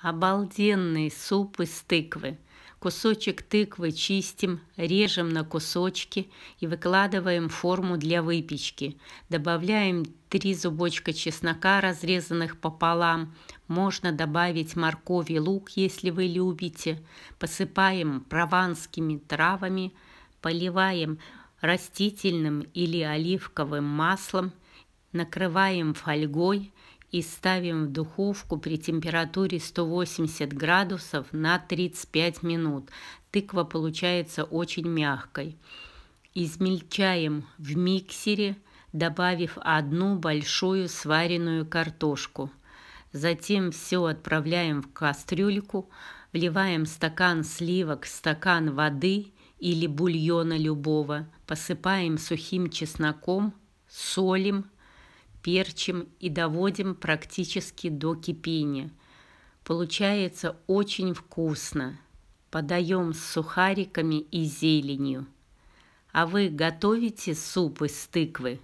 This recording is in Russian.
Обалденный суп из тыквы. Кусочек тыквы чистим, режем на кусочки и выкладываем в форму для выпечки. Добавляем 3 зубочка чеснока, разрезанных пополам. Можно добавить морковь и лук, если вы любите. Посыпаем прованскими травами, поливаем растительным или оливковым маслом, накрываем фольгой и ставим в духовку при температуре 180 градусов на 35 минут. Тыква получается очень мягкой. Измельчаем в миксере, добавив одну большую сваренную картошку. Затем все отправляем в кастрюльку, вливаем стакан сливок, стакан воды или бульона любого, посыпаем сухим чесноком, солим, перчим и доводим практически до кипения. Получается очень вкусно. Подаем с сухариками и зеленью. А вы готовите суп из тыквы?